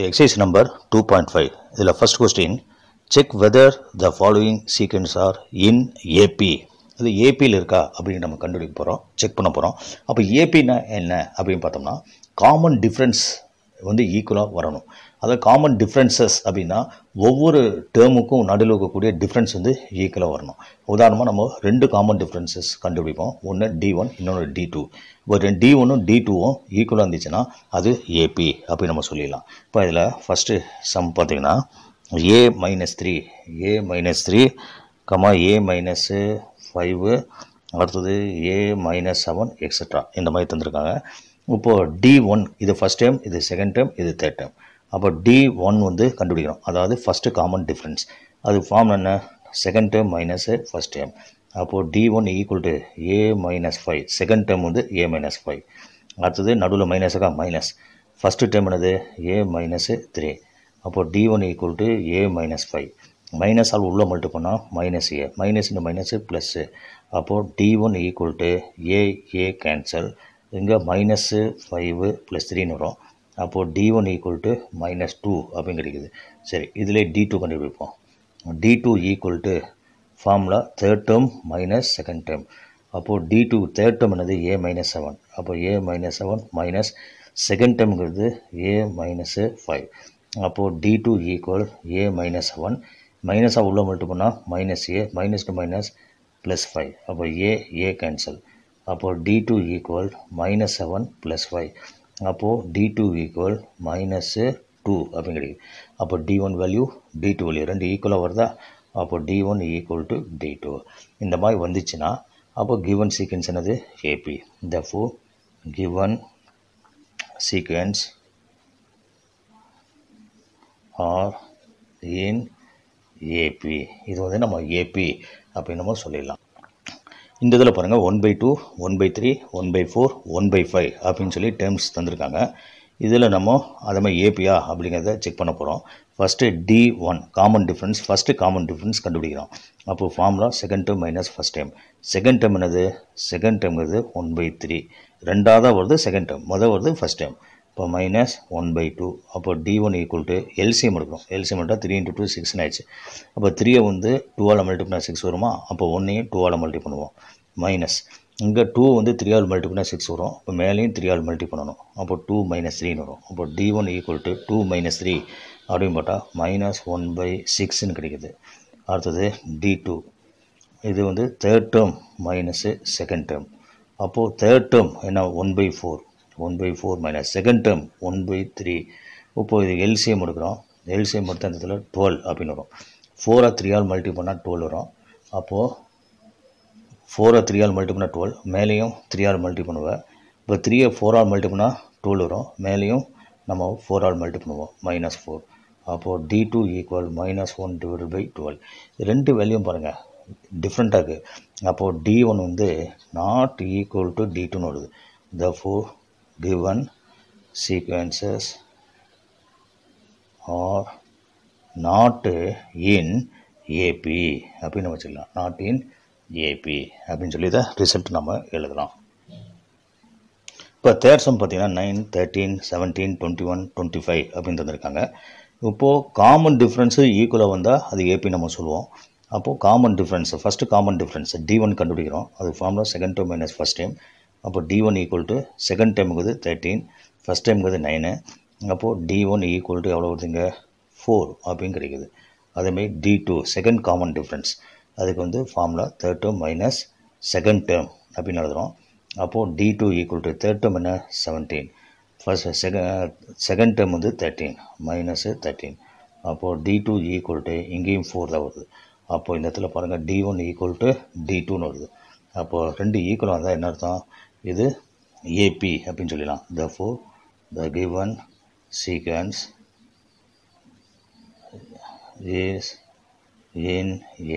The exercise number 2.5. இதில் first question, check whether the following sequence are in AP. இது ஏபியில் இருக்கா அப்படின்னு நம்ம கண்டுபிடிக்க போகிறோம் செக் பண்ண போகிறோம் அப்போ ஏபின்னா என்ன அப்படின்னு பார்த்தோம்னா காமன் டிஃப்ரென்ஸ் வந்து ஈக்குவலாக வரணும் அதாவது காமன் டிஃப்ரென்சஸ் அப்படின்னா ஒவ்வொரு டேர்முக்கும் நடுவில் இருக்கக்கூடிய டிஃப்ரென்ஸ் வந்து ஈக்குவலாக வரணும் உதாரணமாக நம்ம ரெண்டு காமன் டிஃப்ரென்சஸ் கண்டுபிடிப்போம் ஒன்று டி ஒன் இன்னொன்று டி டூ இப்போ ரெண்டு டி ஒன்னும் டி டூவும் ஈக்குவலாக இருந்துச்சுன்னா அது ஏபி அப்படின்னு நம்ம சொல்லிடலாம் இப்போ இதில் ஃபஸ்ட்டு சம் பார்த்திங்கன்னா a minus three a minus three comma a minus five அடுத்தது ஏ மைனஸ் செவன் எக்ஸட்ரா இந்த மாதிரி தந்திருக்காங்க இப்போது டி ஒன் இது ஃபஸ்ட் டைம் இது செகண்ட் டைம் இது தேர்ட் டைம் அப்போ டி ஒன் வந்து கண்டுபிடிக்கிறோம் அதாவது ஃபஸ்ட்டு காமன் டிஃப்ரென்ஸ் அது ஃபார்ம் என்ன second term minus first term அப்போது D one equal to a minus five second term வந்து ஏ மைனஸ் ஃபைவ் அடுத்தது நடுவில் மைனஸுக்கா மைனஸ் ஃபஸ்ட்டு டேர்ம் என்னது ஏ மைனஸு த்ரீ அப்போது D one equal to a minus five minus all உள்ளே multi பண்ணால் minus a minus இந்த minus plus அப்போது D one equal to a a cancel இங்கே minus five plus த்ரீன்னு வரும் அப்போது D one equal to minus two அப்படின்னு கிடைக்குது சரி இதிலே டி டூ கண்டுபிடிப்போம் d two equal to formula third term minus second term அப்போது டி டூ தேர்ட் டேர்ம் என்னது ஏ மைனஸ் செவன் அப்போது a minus seven minus second டேர்ம்ங்கிறது ஏ மைனஸு ஃபைவ் அப்போது D two equal a minus seven மைனஸாக உள்ள மட்டும் பண்ணால் minus a minus two minus plus five அப்போ ஏ ஏ கேன்சல் அப்போது D two equal minus seven plus five அப்போது D two equal minus two அப்படின்னு கிடைக்கும் அப்போ d one value d two value ரெண்டு ஈக்குவலாக வருதா அப்போ d one equal to d two இந்த மாதிரி வந்துச்சுன்னா அப்போ கிவன் சீக்வன்ஸ் என்னது ஏபி இந்த four given sequence are in AP இது வந்து நம்ம ஏபி அப்படின்னு நம்ம சொல்லிடலாம் இந்த இதில் பாருங்கள் one by two one by three one by four one by five அப்படின்னு சொல்லி டேர்ம்ஸ் தந்திருக்காங்க இதில் நம்ம அதை மாதிரி ஏபியா அப்படிங்கிறத செக் பண்ண போகிறோம் first D one common difference first common difference கண்டுபிடிக்கிறோம் அப்போது formula second term minus first time second term என்னது செகண்ட் டேம்ங்கிறது ஒன் பை த்ரீ ரெண்டாவதாக வருது செகண்ட் டேர்ம் மொதல் வருது ஃபஸ்ட் டைம் இப்போ மைனஸ் ஒன் பை டூ அப்போ d one equal to LCM எடுக்கணும் எல்சிஎம் எடுத்தால் த்ரீ இன்ட்டு டூ சிக்ஸ்னு ஆயிடுச்சு அப்போ த்ரீயை வந்து டூவால் மல்டி பண்ணால் சிக்ஸ் வருமா அப்போ ஒன்றையும் டூவால் மல்டி பண்ணுவோம் மைனஸ் இங்கே டூ வந்து த்ரீயால் மல்டி பண்ணால் சிக்ஸ் வரும் இப்போ மேலேயும் த்ரீயால் மல்டி பண்ணணும் அப்போ டூ மைனஸ் த்ரீன்னு வரும் அப்போ d one equal to two minus three அப்படின்னு பார்த்தா மைனஸ் ஒன் பை சிக்ஸ்னு கிடைக்கிது அடுத்தது டி டூ இது வந்து third term minus second term அப்போது தேர்ட் டேர்ம் என்ன one by four one by four minus second term one by three இப்போ இது எல்சிஎம் எடுக்கிறோம் எல்சிஎம் எடுத்த இடத்துல டுவெல் அப்படின்னு வரும் ஃபோராக த்ரீயால் மல்டி பண்ணால் டுவெல் வரும் அப்போது ஃபோராக த்ரீயால் மல்டி பண்ணால் டுவெல் மேலேயும் த்ரீயால் மல்டி பண்ணுவேன் இப்போ த்ரீயை ஃபோரால் மல்டி பண்ணால் டுவெல் வரும் மேலேயும் நம்ம ஃபோரால் மல்டி பண்ணுவோம் மைனஸ் ஃபோர் அப்போது D two equal minus one divide by twelve ரெண்டு வேல்யூம் பாருங்கள் டிஃப்ரெண்ட்டாக இருக்குது அப்போது டி ஒன் வந்து நாட் ஈக்குவல் டு டி டூன்னு வருது the four given sequences are not in AP அப்படின்னு நம்ம சொல்லலாம் நாட் இன் ஏபி அப்படின்னு சொல்லி இதை ரிசல்ட் நம்ம எழுதலாம் இப்போ தேர்ட் சம் பார்த்தீங்கன்னா nine thirteen seventeen twenty one five அப்படின்னு தந்திருக்காங்க இப்போது காமன் டிஃப்ரென்ஸு ஈக்குவலாக வந்தால் அது ஏபி நம்ம சொல்லுவோம் அப்போது common difference, first common difference, d one கண்டுபிடிக்கிறோம் அது formula second two minus first time அப்போ d one equal to second டைமுக்கு வந்து தேர்ட்டீன் ஃபஸ்ட் டைமுக்கு வந்து நைனு அப்போது டி ஒன் ஈக்குவல் டு எவ்வளோ வருதுங்க ஃபோர் அப்படின்னு கிடைக்குது அதேமாதிரி d two second common difference அதுக்கு வந்து formula third term minus second term அப்படின்னு எழுதுகிறோம் அப்போது D two equal to third term என்ன seventeen first second second term வந்து தேர்ட்டீன் மைனஸு தேர்ட்டீன் அப்போது டி டூ ஈக்குவல் டு இங்கேயும் ஃபோர் தான் வருது அப்போது இந்த இடத்துல பாருங்கள் d one equal to d டூன்னு வருது அப்போது ரெண்டு ஈக்குவலாக இருந்தால் என்ன அர்த்தம் இது ஏபி அப்படின்னு சொல்லலாம் the four the given sequence is in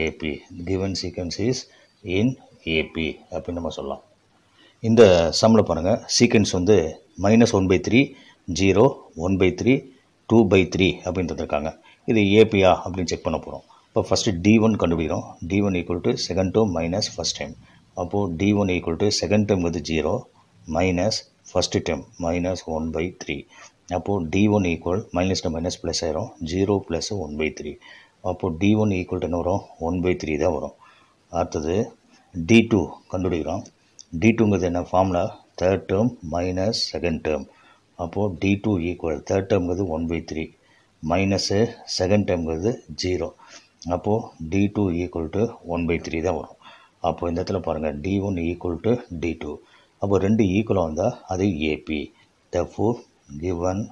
AP given sequence is in AP அப்படின்னு நம்ம சொல்லலாம் இந்த சம்மில் பாருங்கள் சீக்வன்ஸ் வந்து minus one by three zero one by three two by three அப்படின்னு தந்திருக்காங்க இது ஏபியா அப்படின்னு செக் பண்ண போகிறோம் இப்போ ஃபஸ்ட்டு டி ஒன் கண்டுபிடிக்கிறோம் d one equal to second two minus first time அப்போது D one equal to second term வந்து zero minus first term minus one by three அப்போது டி ஒன் ஈக்குவல் மைனஸ் மைனஸில் minus plus ஆயிரும் zero plus one by three அப்போது D one equal என்ன வரும் one by three தான் வரும் அடுத்தது டி டூ கண்டுபிடிக்கிறோம் டி டூங்கிறது என்ன formula third term minus second term அப்போது டி டூ ஈக்குவல் தேர்ட் டேர்ம்ங்கிறது one by three minus second டேர்ம்ங்கிறது ஜீரோ அப்போது D two equal to one by three தான் வரும் அப்போ இந்த இடத்துல பாருங்கள் d one equal to d two அப்போ ரெண்டு ஈக்குவலாக வந்தால் அது AP the given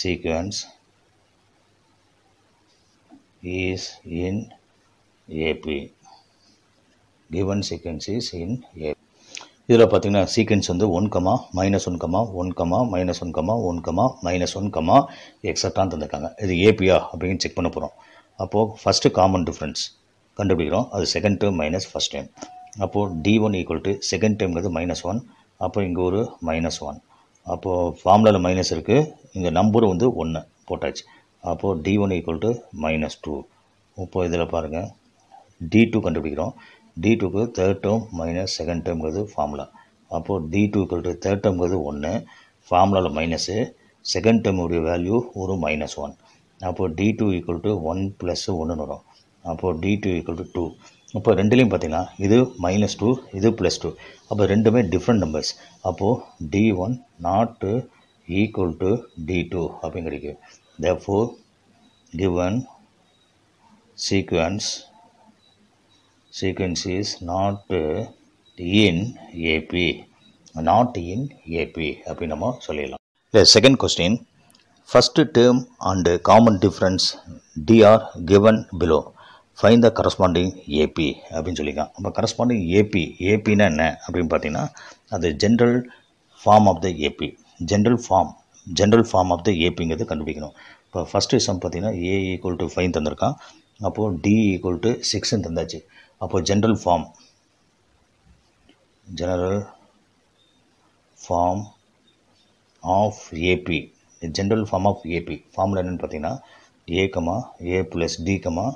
sequence is in AP given sequence is in AP இதில் பார்த்தீங்கன்னா சீக்வன்ஸ் வந்து one comma minus one comma one comma minus one comma one comma minus one comma எக்ஸட்டான்னு தந்திருக்காங்க இது ஏபியா அப்படின்னு செக் பண்ண போகிறோம் அப்போது ஃபஸ்ட்டு காமன் டிஃப்ரென்ஸ் கண்டுபிடிக்கிறோம் அது second term minus first time அப்போது D one equal to second டேம்ங்கிறது மைனஸ் ஒன் அப்போ இங்கே ஒரு மைனஸ் ஒன் அப்போது ஃபார்முலாவில் மைனஸ் இருக்குது இங்கே நம்பரும் வந்து ஒன்று போட்டாச்சு அப்போது D one equal to minus two இப்போது இதில் பாருங்கள் டி டூ கண்டுபிடிக்கிறோம் டி டூக்கு தேர்ட் டேர்ம் மைனஸ் செகண்ட் டேர்ம்ங்கிறது ஃபார்முலா அப்போது D two equal to third டேர்ம்ங்கிறது ஒன்று ஃபார்முலாவில் மைனஸு செகண்ட் டேர்முடைய வேல்யூ ஒரு மைனஸ் ஒன் அப்போது D two equal to one plus ஒன்றுன்னு வரும் அப்போது D two equal to two இப்போ ரெண்டுலேயும் பார்த்தீங்கன்னா இது மைனஸ் டூ இது ப்ளஸ் டூ அப்போ ரெண்டுமே டிஃப்ரெண்ட் நம்பர்ஸ் அப்போது D one not equal to d two அப்படின்னு கிடைக்கும் the four given sequence sequence is not in AP not in AP அப்படின்னு நம்ம சொல்லிடலாம் இல்லை second question first term and common difference d are given below find the corresponding AP அப்படின்னு சொல்லியிருக்கான் அப்போ corresponding AB ஏபின்னா என்ன அப்படின்னு பார்த்தீங்கன்னா அது general form of the AP general form general form of the ஏபிங்கிறது கண்டுபிடிக்கணும் இப்போ ஃபஸ்ட்டு சம் பார்த்தீங்கன்னா ஏ ஈக்குவல் டு ஃபைன் தந்திருக்கான் அப்போது டி ஈக்குவல் டு சிக்ஸ்ன்னு தந்தாச்சு அப்போது general form general form of AP general form of AP ஃபார்மில் என்னென்னு பார்த்தீங்கன்னா a comma a plus d comma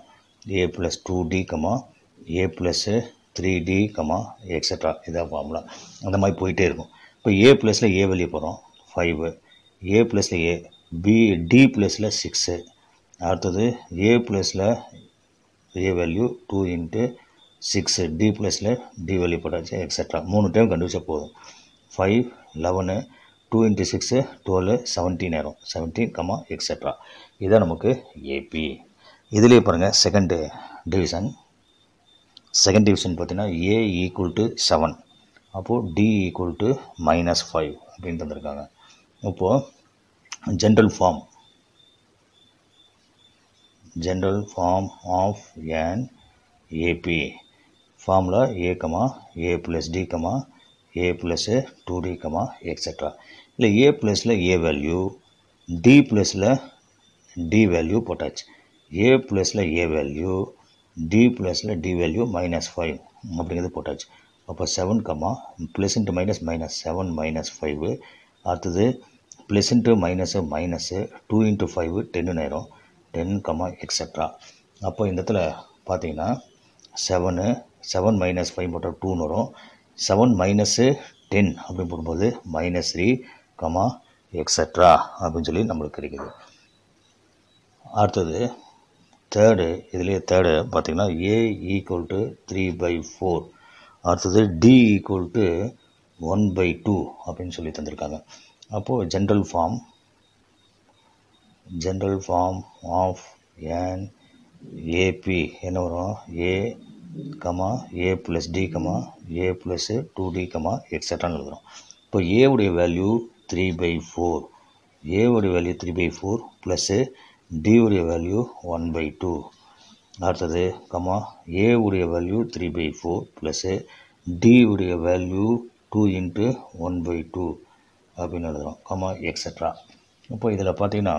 a plus two d comma a plus three d comma etc இதான் formula அந்த மாதிரி போயிட்டே இருக்கும் இப்போ ஏ ப்ளஸில் ஏ வெளியே போகிறோம் ஃபைவு ஏ ப்ளஸில் ஏ பி டி ப்ளஸில் சிக்ஸு அடுத்தது ஏ ப்ளஸில் a value two into six d ப்ளஸில் டி வேல்யூ போட்டாச்சு எக்ஸட்ரா மூணு டைம் கண்டுபிடிச்சா போதும் five eleven two into six twelve seventeen ஆயிரும் செவன்டீன் கமா எக்ஸட்ரா இதான் நமக்கு ஏபி இதிலே பாருங்கள் செகண்டு டிவிஷன் செகண்ட் டிவிஷன் பார்த்தீங்கன்னா ஏ ஈக்குவல் டு செவன் அப்போது d equal to minus five அப்படின்னு தந்திருக்காங்க இப்போது general form general form of an AP ஃபார்மில் a comma a plus d comma a plus two d comma extra இல்லை a ப்ளஸில் a value d ப்ளஸில் d value போட்டாச்சு a ப்ளஸில் a value d ப்ளஸில் டி வேல்யூ மைனஸ் ஃபைவ் அப்படிங்கிறது போட்டாச்சு அப்போ seven comma plus into minus minus seven minus five அடுத்தது plus into minus minus two into five டென்னு நேரம் டென் கம்மா எக்ஸட்ரா அப்போ இந்த இடத்துல பார்த்தீங்கன்னா செவனு செவன் மைனஸ் ஃபைவ் போட்டால் டூன்னு வரும் செவன் மைனஸு டென் அப்படின்னு போடும்போது மைனஸ் த்ரீ கமா எக்ஸட்ரா அப்படின்னு சொல்லி நம்மளுக்கு கிடைக்குது அடுத்தது தேர்டு இதுலேயே தேர்டு பார்த்திங்கன்னா a equal to three by four அடுத்தது d equal to one by two அப்படின்னு சொல்லி தந்திருக்காங்க அப்போது general form general form of an AP என்ன வரும் a comma a plus d comma a plus two d comma எக்ஸட்ரான்னு எழுதுகிறோம் இப்போ ஏவுடைய வேல்யூ த்ரீ பை ஃபோர் ஏவுடைய value three by four plus d உடைய வேல்யூ ஒன் பை டூ அடுத்தது comma a உடைய value three by four plus d உடைய value two into one by two அப்படின்னு எழுதுகிறோம் கமா எக்ஸட்ரா இப்போ இதில் பார்த்தீங்கன்னா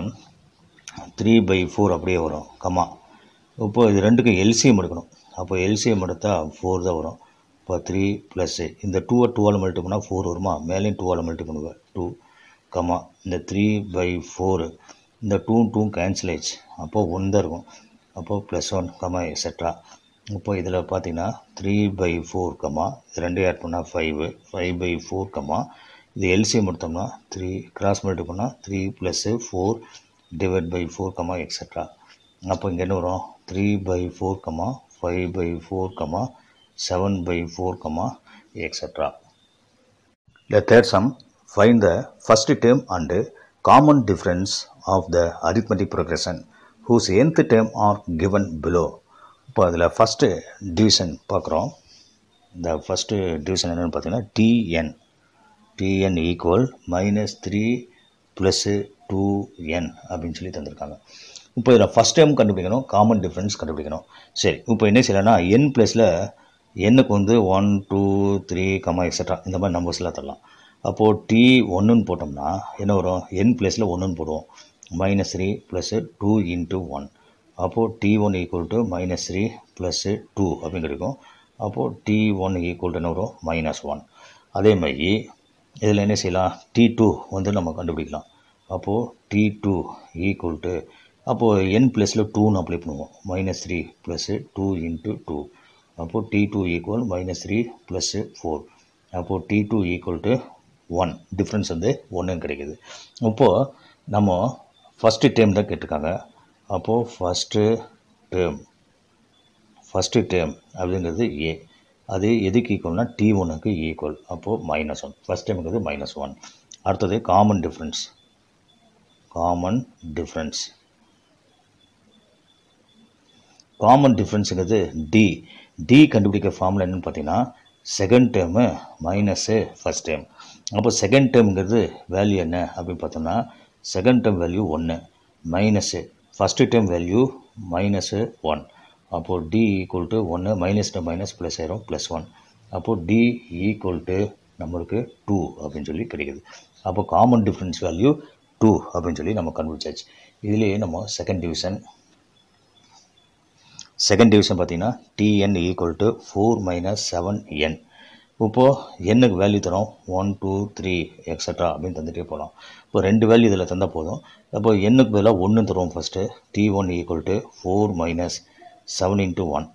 த்ரீ பை ஃபோர் அப்படியே வரும் கமா இப்போது இது ரெண்டுக்கும் எல்சிஎம் எடுக்கணும் அப்போ எல்சிஎம் எடுத்தால் ஃபோர் தான் வரும் இப்போ த்ரீ ப்ளஸ்ஸு இந்த டூவை டூவால் மல்டி பண்ணால் ஃபோர் வருமா மேலேயும் டூவால் மல்டி பண்ணுவேன் டூ கமா இந்த த்ரீ பை ஃபோரு இந்த டூ டூ கேன்சல் ஆயிடுச்சு அப்போது ஒன் தான் இருக்கும் அப்போது ப்ளஸ் ஒன் கமா எக்ஸட்ரா இப்போ இதில் பார்த்தீங்கன்னா த்ரீ பை ஃபோர் கமா இது ரெண்டு ஆட் பண்ணால் five five by four comma இது எல்சிஎம் எடுத்தோம்னா த்ரீ கிராஸ் மல்டி பண்ணால் three plus four divide by four comma extra அப்போ இங்கே என்ன வரும் three by four comma five by four comma seven by four comma extra the third sum find the first term and common difference of the arithmetic progression whose nth term are given below இப்போ அதில் first division பார்க்குறோம் இந்த first division என்னென்னு பார்த்தீங்கன்னா t n t n equal minus three plus two n அப்படின்னு சொல்லி தந்திருக்காங்க இப்போ இதில் ஃபஸ்ட் டைம் கண்டுபிடிக்கணும் காமன் டிஃப்ரென்ஸ் கண்டுபிடிக்கணும் சரி இப்போ என்ன செய்யலாம்னா என் ப்ளஸில் எண்ணுக்கு வந்து one two three comma extra இந்த மாதிரி நம்பர்ஸ்லாம் தரலாம் அப்போது டி ஒன்றுன்னு போட்டோம்னா என்ன வரும் என் பிளேஸில் ஒன்றுன்னு போடுவோம் minus three plus two into one அப்போது D one equal to minus three plus two அப்படின்னு கிடைக்கும் அப்போது டி ஒன் ஈக்குவல் டு என்ன வரும் மைனஸ் ஒன் அதே மாதிரி இதில் என்ன செய்யலாம் டி டூ வந்து நம்ம கண்டுபிடிக்கலாம் அப்போது டி டூ ஈக்குவல் டு அப்போது என் ப்ளஸில் டூன்னு அப்ளை பண்ணுவோம் minus three plus two into two அப்போது D two equal minus three plus four அப்போது D two equal to one difference வந்து ஒன்று கிடைக்கிது இப்போது நம்ம ஃபஸ்ட்டு டேம் தான் கேட்டிருக்காங்க அப்போது ஃபஸ்ட்டு டேர்ம் ஃபஸ்ட்டு டேர்ம் அப்படிங்கிறது ஏ அது எதுக்கு ஈக்குவல்னா டி ஒனுக்கு ஈக்குவல் அப்போது மைனஸ் ஒன் ஃபஸ்ட் டைமுங்கிறது மைனஸ் ஒன் அடுத்தது common difference common difference common டிஃப்ரென்ஸுங்கிறது டி டி கண்டுபிடிக்க ஃபார்முலா என்னென்னு பார்த்தீங்கன்னா second term minus first term அப்போ செகண்ட் டேர்ம்ங்கிறது வேல்யூ என்ன அப்படின்னு பார்த்தோம்னா செகண்ட் டேர்ம் வேல்யூ ஒன்று minus first term value minus one அப்போது டி ஈக்குவல் டு ஒன்று மைனஸ் மைனஸ் ப்ளஸ் ஆயிரும் ப்ளஸ் ஒன் அப்போது டி ஈக்குவல் டு நம்மளுக்கு டூ அப்படின்னு சொல்லி கிடைக்குது அப்போ காமன் டிஃப்ரென்ஸ் வேல்யூ டூ அப்படின்னு சொல்லி நம்ம கண்டுபிடிச்சாச்சு இதுலேயே நம்ம செகண்ட் டிவிஷன் செகண்ட் டிவிஷன் பார்த்திங்கன்னா t n equal to four minus seven n இப்போது என்னக்கு வேல்யூ தரும் ஒன் டூ த்ரீ எக்ஸட்ரா அப்படின்னு தந்துகிட்டே போகலாம் இப்போ ரெண்டு வேல்யூ இதில் தந்தால் போதும் அப்போ என்னுக்கு பதிலாக ஒன்று தருவோம் first D one equal to four minus seven into one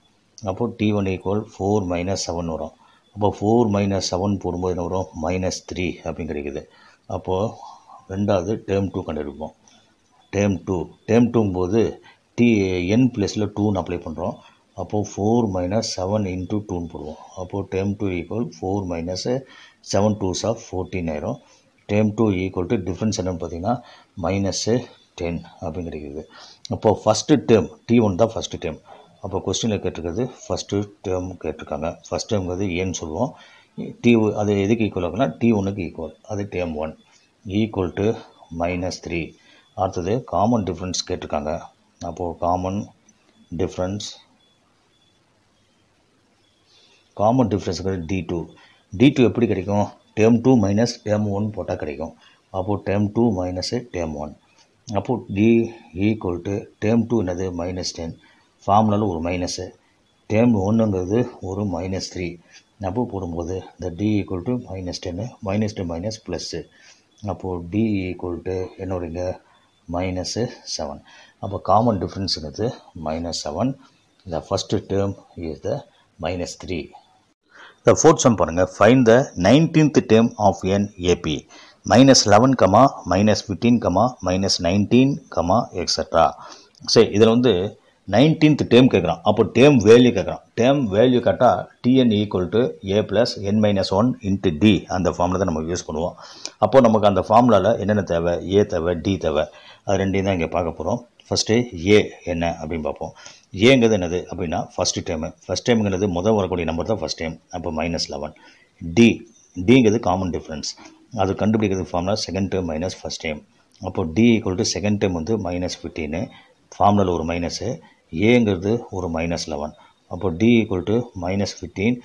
அப்போது D one equal four minus seven வரும் அப்போ ஃபோர் மைனஸ் செவன் போடும்போது என்ன வரும் மைனஸ் த்ரீ அப்படின்னு கிடைக்குது அப்போது ரெண்டாவது டேர்ம் டூ கண்டுபிடிப்போம் டேர்ம் டூ டேர்ம் டூங்கும்போது டி என் ப்ளஸில் டூன்னு அப்ளை பண்ணுறோம் அப்போது ஃபோர் மைனஸ் செவன் இன்ட்டு டூன்னு போடுவோம் அப்போது term two equal four minus seven twos of fourteen ஆயிரும் term two equal to difference என்னென்னு பார்த்தீங்கன்னா மைனஸ்ஸு டென் அப்படின்னு கிடைக்கிது அப்போது ஃபஸ்ட்டு டேர்ம் டி ஒன் தான் ஃபஸ்ட்டு டேம் அப்போ கொஸ்டினில் கேட்டிருக்கிறது ஃபஸ்ட்டு டேர்ம் கேட்டிருக்காங்க ஃபஸ்ட் டேம்ங்கிறது ஏன்னு சொல்லுவோம் டி அது எதுக்கு ஈக்குவல் ஆகுனா டி ஒன்றுக்கு ஈக்குவல் அது term one equal to minus three அடுத்தது காமன் டிஃப்ரென்ஸ் கேட்டிருக்காங்க அப்போது காமன் டிஃப்ரென்ஸ் காமன் டிஃப்ரென்ஸுங்கிறது டி டூ டி டூ எப்படி கிடைக்கும் term two minus term one போட்டால் கிடைக்கும் அப்போது term two minus term one அப்போது d equal to term two என்னது மைனஸ் டென் ஃபார்முலாவில் ஒரு மைனஸு டேம் ஒன்றுங்கிறது ஒரு மைனஸ் த்ரீ அப்போ போடும்போது இந்த டி ஈக்குவல் டு மைனஸ் டென்னு மைனஸ் டூ மைனஸ் ப்ளஸ்ஸு அப்போது டி ஈக்குவல் டு என்ன மைனஸு செவன் அப்போ காமன் டிஃப்ரென்ஸுங்கிறது minus seven the first term is the minus three the fourth sum பாருங்கள் find the nineteenth term of an AP minus eleven comma minus fifteen comma minus nineteen comma extra சரி இதில் வந்து nineteenth term கேட்குறான் அப்போ term value கேட்குறான் term value கேட்டால் t n equal to a plus n minus one into d அந்த ஃபார்மில் தான் நம்ம யூஸ் பண்ணுவோம் அப்போது நமக்கு அந்த ஃபார்முலாவில் என்னென்ன தேவை ஏ தேவை டி தேவை அது ரெண்டையும் தான் இங்கே பார்க்க போகிறோம் ஃபஸ்ட்டு ஏ என்ன அப்படின்னு பார்ப்போம் ஏங்கிறது என்னது அப்படின்னா ஃபஸ்ட்டு டைமு ஃபஸ்ட் டைமுங்கிறது முதல் வரக்கூடிய நம்பர் தான் ஃபஸ்ட் டைம் அப்போ மைனஸ் லெவன் டி டிங்கிறது காமன் டிஃப்ரென்ஸ் அது கண்டுபிடிக்கிறது ஃபார்ம்னா second term minus first time அப்போது d equal to second time வந்து மைனஸ் ஃபிஃப்டீனு ஃபார்முலாவில் ஒரு மைனஸு ஏங்கிறது ஒரு மைனஸ் லெவன் அப்போது d equal to minus fifteen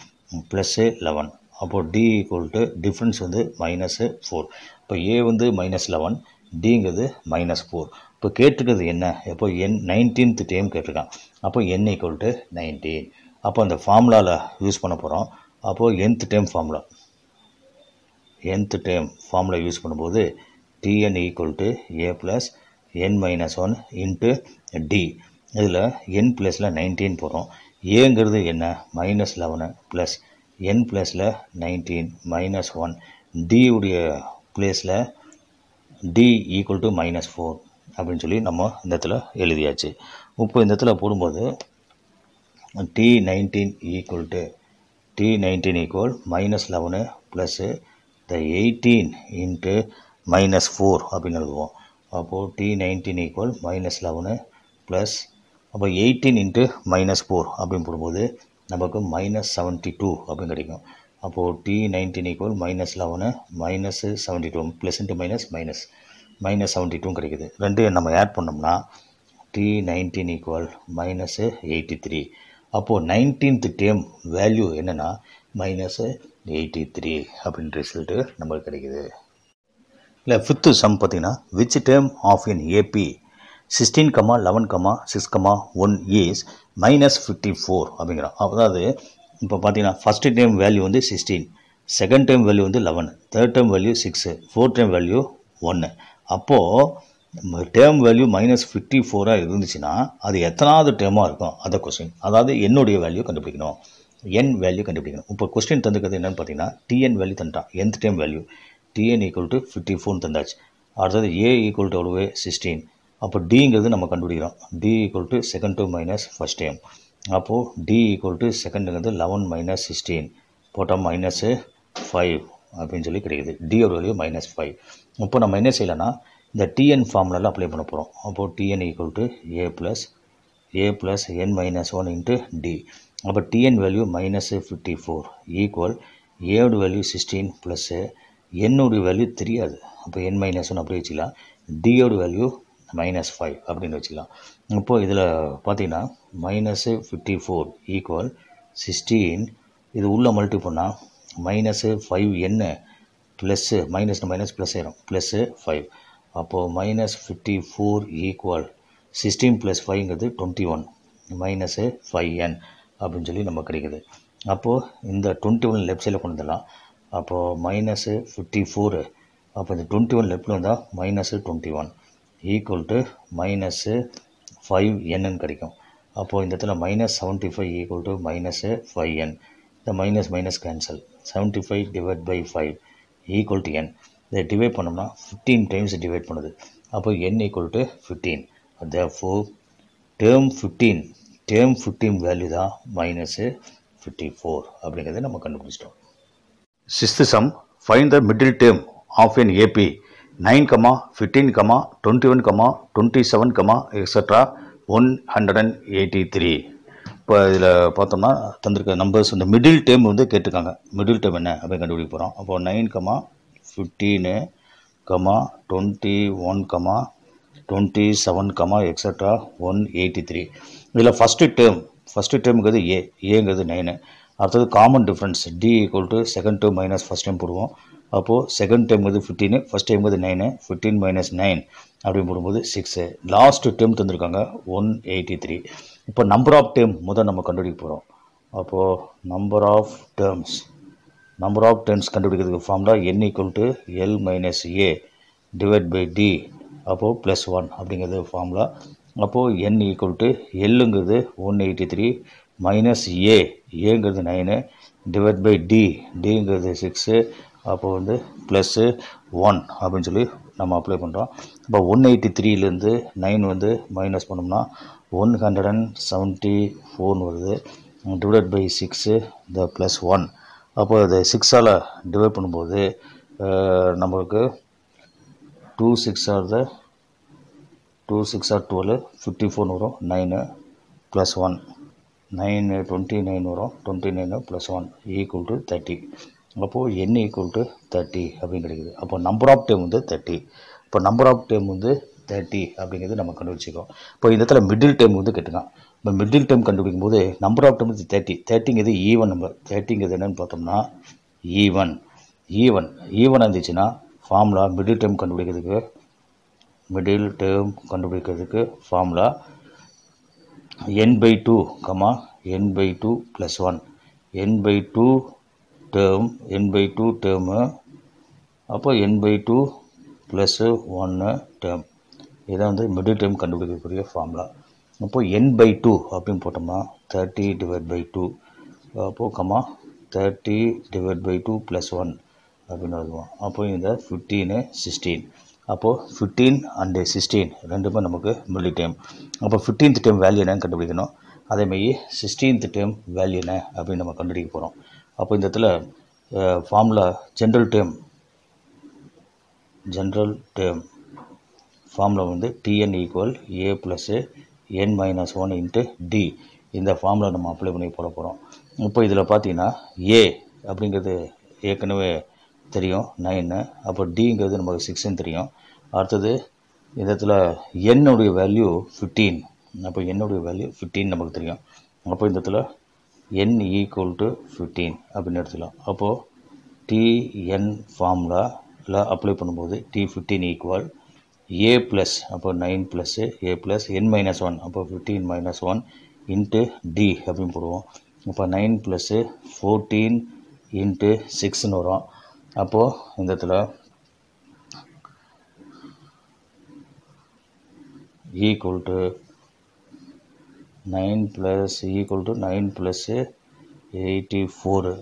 plus eleven அப்போது டி ஈக்குவல் டு டிஃப்ரென்ஸ் வந்து மைனஸு ஃபோர் இப்போ ஏ வந்து மைனஸ் லெவன் டிங்கிறது மைனஸ் ஃபோர் இப்போ கேட்டுக்கிறது என்ன எப்போ என் நைன்டீன்த் டேம் கேட்டிருக்கான் அப்போ என் ஈக்குவல் டு நைன்டீன் அப்போ அந்த ஃபார்முலாவில் யூஸ் பண்ண போகிறோம் அப்போது nth time formula nth time formula use பண்ணும்போது t n equal to a plus n minus one into d இதில் என் ப்ளஸில் நைன்டீன் போகிறோம் ஏங்கிறது என்ன மைனஸ் லெவனு ப்ளஸ் என் ப்ளஸில் நைன்டீன் மைனஸ் ஒன் டியுடைய ப்ளேஸில் d equal to minus four அப்படின்னு சொல்லி நம்ம இந்த இடத்துல எழுதியாச்சு இப்போ இந்த இடத்துல போடும்போது t nineteen equal to t nineteen equal minus eleven plus the eighteen into minus four அப்படின்னு எழுதுவோம் அப்போது t nineteen equal minus eleven plus அப்போ எயிட்டீன் இன்ட்டு மைனஸ் ஃபோர் அப்படின்னு போடும்போது நமக்கு மைனஸ் செவன்ட்டி டூ அப்படின்னு கிடைக்கும் அப்போது t nineteen equal minus eleven minus seventy two plus into minus minus minus seventy two கிடைக்குது ரெண்டையும் நம்ம ஆட் பண்ணோம்னா t nineteen equal minus eighty three அப்போது நைன்டீன்த் டேம் வேல்யூ என்னென்னா மைனஸ் எயிட்டி த்ரீ அப்படின்ற ரிசல்ட்டு நம்மளுக்கு கிடைக்குது இல்லை ஃபிஃப்த்து சம் பார்த்திங்கன்னா which term of in AP sixteen comma eleven comma six comma one is minus fifty four அப்படிங்கிறோம் அதாவது இப்போ பார்த்தீங்கன்னா ஃபஸ்ட்டு டேம் வேல்யூ வந்து சிக்ஸ்டீன் செகண்ட் டேம் வேல்யூ வந்து eleven third term value six fourth term value ஒன்று அப்போது term value minus fifty ஃபோராக இருந்துச்சுன்னா அது எத்தனாவது டேர்மாக இருக்கும் அந்த கொஸ்டின் அதாவது என்னுடைய வேல்யூ கண்டுபிடிக்கணும் என் வேல்யூ கண்டுபிடிக்கணும் இப்போ கொஸ்டின் தந்துக்கிறது என்னென்னு பார்த்தீங்கன்னா டிஎன் வேல்யூ தந்துட்டான் எந்த term value t n equal to fifty ஃபோர்னு தந்தாச்சு அடுத்தது ஏ ஈக்குவல் டு அவ்வளோவே சிக்ஸ்டீன் அப்போ டிங்கிறது நம்ம கண்டுபிடிக்கிறோம் d equal to second two minus first term அப்போது டி ஈக்குவல் டு செகண்டுங்கிறது லெவன் மைனஸ் சிக்ஸ்டீன் போட்டால் மைனஸு ஃபைவ் அப்படின்னு சொல்லி கிடைக்குது டி ஒரு வேல்யூ மைனஸ் ஃபைவ் இப்போ நம்ம என்ன செய்யலாம்னா இந்த டிஎன் ஃபார்முலாவில் அப்ளை பண்ண போகிறோம் அப்போது t n equal to a plus a plus n minus one into d அப்போ t n value minus fifty four equal ஏடு வேல்யூ சிக்ஸ்டீன் ப்ளஸ்ஸு என்னோடய வேல்யூ தெரியாது அப்போ என் மைனஸ் ஒன் அப்படி வச்சுக்கலாம் டியோட வேல்யூ மைனஸ் ஃபைவ் அப்படின்னு வச்சுக்கலாம் இப்போது இதில் பார்த்தீங்கன்னா minus fifty four equal sixteen இது உள்ளே மல்டி மைனஸ் ஃபைவ் என்ன ப்ளஸ்ஸு மைனஸ் மைனஸ் ப்ளஸ் ஆயிரும் ப்ளஸ்ஸு ஃபைவ் அப்போது minus fifty four equal sixteen plus ஃபைவ்ங்கிறது twenty one minus five n அப்படின்னு சொல்லி நம்ம கிடைக்குது அப்போது இந்த டுவெண்ட்டி ஒன் லெஃப்ட் சைடில் கொண்டு வந்துடலாம் அப்போது மைனஸு ஃபிஃப்டி ஃபோரு அப்போ இந்த டுவெண்ட்டி ஒன் லெஃப்டில் வந்தால் minus twenty one equal to minus five என்னு கிடைக்கும் அப்போது இந்த இடத்துல minus seventy five equal to minus five n இந்த minus minus cancel seventy five divide by five equal to n இதை டிவைட் பண்ணோம்னா ஃபிஃப்டீன் டைம்ஸ் டிவைட் பண்ணுது அப்போ என் ஈக்குவல் டு ஃபிஃப்டீன் அது four term fifteen term fifteen value தான் minus fifty four அப்படிங்கிறத நம்ம கண்டுபிடிச்சிட்டோம் sixth sum find the middle term of an AB nine comma fifteen comma twenty one comma twenty seven comma extra one hundred and eighty three இப்போ இதில் பார்த்தோம்னா தந்திருக்க numbers இந்த middle term வந்து கேட்டிருக்காங்க மிடில் டேம் என்ன அப்படின்னு கண்டுபிடிக்க போகிறோம் அப்போது nine comma fifteen comma twenty one comma twenty seven comma extra one eighty three இதில் ஃபஸ்ட்டு டேர்ம் ஃபஸ்ட்டு டேர்முங்கிறது ஏ ஏங்கிறது நைனு அடுத்தது common difference d equal to second term minus first time போடுவோம் அப்போது செகண்ட் டேர்முங்கிறது ஃபிஃப்டீனு ஃபஸ்ட் டைம்ங்கிறது nine fifteen minus nine அப்படின்னு போடும்போது six last term தந்திருக்காங்க ஒன் எயிட்டி த்ரீ இப்போ நம்பர் ஆஃப் டேர்ம் முதல் நம்ம கண்டுபிடிக்க போகிறோம் அப்போது number of terms number of terms கண்டுபிடிக்கிறதுக்கு formula n equal to l minus a divide by d அப்போது ப்ளஸ் ஒன் அப்படிங்கிறது ஃபார்ம்லா அப்போது என் ஈக்குவல் டு எல்லுங்கிறது one eighty three minus a ஏங்கிறது நைனு டிவைட் பை டி டிங்கிறது six அப்போ வந்து plus one அப்படின்னு சொல்லி நம்ம அப்ளை பண்ணுறோம் இப்போ ஒன் எயிட்டி த்ரீலேருந்து நைன் வந்து மைனஸ் பண்ணோம்னா ஒன் ஹண்ட்ரட் அண்ட் செவன்ட்டி ஃபோர்னு வருது divide by six the plus one அப்போ அது சிக்ஸால் டிவைட் பண்ணும்போது நம்மளுக்கு two six are the two six are twelve fifty ஃபோர்னு வரும் nine plus one nine twenty nine வரும் twenty nine plus one equal to thirty அப்போது என் ஈக்குவல் டு தேர்ட்டி அப்படின்னு கிடைக்குது அப்போ நம்பர் ஆஃப் டேம் வந்து தேர்ட்டி இப்போ நம்பர் ஆஃப் டேம் வந்து தேர்ட்டி அப்படிங்கிறது நம்ம கண்டுபிடிச்சிக்கோம் இப்போ இந்த இடத்துல மிடில் டைம் வந்து கேட்டுக்கலாம் இப்போ மிடில் டைம் கண்டுபிடிக்கும் போது நம்பர் ஆஃப் டேர்ம் தேர்ட்டி தேர்ட்டிங்கிறது ஈவன் நம்பர் தேர்ட்டிங்கிறது என்னென்னு பார்த்தோம்னா ஈவன் ஈவன் ஈவனாக இருந்துச்சுன்னா ஃபார்முலா மிடில் டைம் கண்டுபிடிக்கிறதுக்கு மிடில் டேர்ம் கண்டுபிடிக்கிறதுக்கு formula n by two comma n by two plus one n by two term n by two term அப்போ n by two plus ஒன்று term இதான் வந்து மிடில் டைம் கண்டுபிடிக்கக்கூடிய formula அப்போது என் by two அப்படின்னு போட்டோம்னா தேர்ட்டி டிவைட் பை டூ அப்போது comma thirty divide by two plus one அப்படின்னு வருவோம் அப்போது இந்த ஃபிஃப்டீனு சிக்ஸ்டீன் அப்போது ஃபிஃப்டீன் அண்டு சிக்ஸ்டீன் ரெண்டுமே நமக்கு மிடில் டைம் அப்போ ஃபிஃப்டீன்த் டைம் வேல்யூ என்னன்னு கண்டுபிடிக்கணும் அதேமாரி சிக்ஸ்டீன்த் டைம் வேல்யூ என்ன அப்படின்னு நம்ம கண்டுபிடிக்க போகிறோம் அப்போ இந்த இடத்துல formula general term general term ஃபார்மில் வந்து t n equal a plus n minus one into d இந்த ஃபார்மில் நம்ம அப்ளை பண்ணி போட போகிறோம் இப்போ இதில் பார்த்தீங்கன்னா ஏ அப்படிங்கிறது ஏற்கனவே தெரியும் நைன்னு அப்போ டிங்கிறது நமக்கு சிக்ஸ்ன்னு தெரியும் அடுத்தது இதில் என்னுடைய வேல்யூ ஃபிஃப்டீன் அப்போ என்னுடைய வேல்யூ ஃபிஃப்டீன் நமக்கு தெரியும் அப்போ இந்த இடத்துல என் ஈக்குவல் டு ஃபிஃப்டீன் அப்படின்னு எடுத்துக்கலாம் அப்போது டிஎன் ஃபார்முலாவில் அப்ளை பண்ணும்போது T fifteen equal a plus அப்போ nine plus a plus n minus one அப்போ fifteen minus one into d அப்படின்னு போடுவோம் இப்போ நைன் ப்ளஸ்ஸு ஃபோர்டீன் இன்ட்டு சிக்ஸ்னு வரும் அப்போது இந்த இடத்துல equal to nine plus equal to nine plus eighty four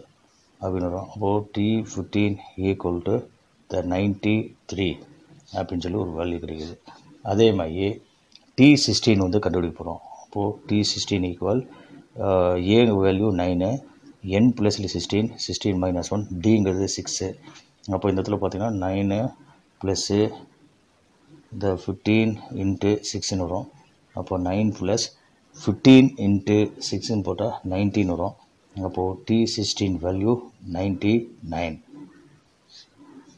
அப்படின்னு வரும் அப்போது T fifteen equal to the ninety three அப்படின்னு சொல்லி ஒரு வேல்யூ கிடைக்குது அதே மாதிரி டி சிக்ஸ்டீன் வந்து கண்டுபிடிக்க போகிறோம் அப்போது T sixteen equal a value nine n ப்ளஸில் சிக்ஸ்டீன் சிக்ஸ்டீன் மைனஸ் ஒன் டிங்கிறது சிக்ஸு அப்போ இந்த இடத்துல பார்த்திங்கன்னா நைனு ப்ளஸ்ஸு இந்த ஃபிஃப்டீன் இன்ட்டு சிக்ஸ்னு வரும் அப்போ நைன் ப்ளஸ் ஃபிஃப்டீன் இன்ட்டு சிக்ஸ்ன்னு போட்டால் நைன்டீன் வரும் அப்போது T sixteen value ninety nine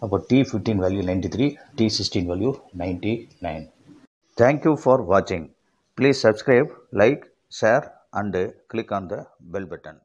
about T15 value 93, T16 value 99. Thank you for watching. Please subscribe, like, share and click on the bell button.